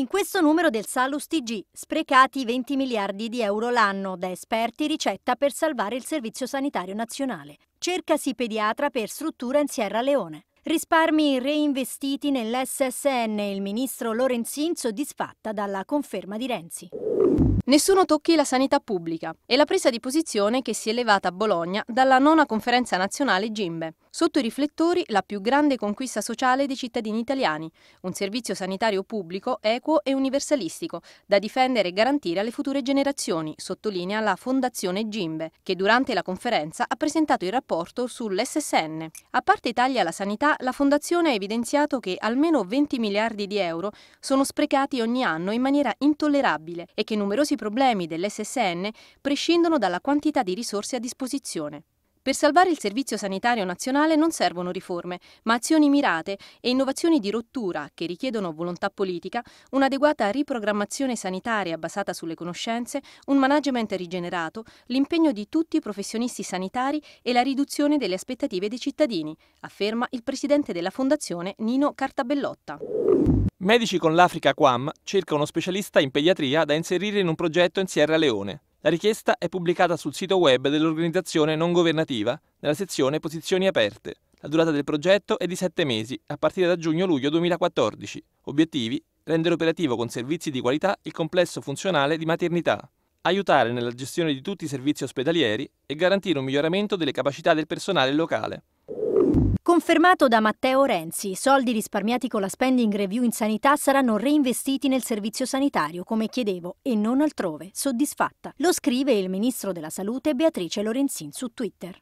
In questo numero del Salus TG, sprecati 20 miliardi di euro l'anno, da esperti ricetta per salvare il Servizio Sanitario Nazionale. Cercasi pediatra per struttura in Sierra Leone. Risparmi reinvestiti nell'SSN, il ministro Lorenzin soddisfatta dalla conferma di Renzi. Nessuno tocchi la sanità pubblica è la presa di posizione che si è levata a Bologna dalla nona conferenza nazionale Gimbe. Sotto i riflettori la più grande conquista sociale dei cittadini italiani, un servizio sanitario pubblico equo e universalistico da difendere e garantire alle future generazioni, sottolinea la Fondazione Gimbe, che durante la conferenza ha presentato il rapporto sull'SSN. A parte Italia la sanità, la Fondazione ha evidenziato che almeno 20 miliardi di euro sono sprecati ogni anno in maniera intollerabile e che perché numerosi problemi dell'SSN prescindono dalla quantità di risorse a disposizione. Per salvare il Servizio Sanitario Nazionale non servono riforme, ma azioni mirate e innovazioni di rottura che richiedono volontà politica, un'adeguata riprogrammazione sanitaria basata sulle conoscenze, un management rigenerato, l'impegno di tutti i professionisti sanitari e la riduzione delle aspettative dei cittadini, afferma il presidente della Fondazione Nino Cartabellotta. Medici con l'Africa Quam cerca uno specialista in pediatria da inserire in un progetto in Sierra Leone. La richiesta è pubblicata sul sito web dell'organizzazione non governativa, nella sezione Posizioni aperte. La durata del progetto è di 7 mesi, a partire da giugno-luglio 2014. Obiettivi? Rendere operativo con servizi di qualità il complesso funzionale di maternità, aiutare nella gestione di tutti i servizi ospedalieri e garantire un miglioramento delle capacità del personale locale. Confermato da Matteo Renzi, i soldi risparmiati con la spending review in sanità saranno reinvestiti nel servizio sanitario, come chiedevo, e non altrove, soddisfatta. Lo scrive il ministro della Salute Beatrice Lorenzin su Twitter.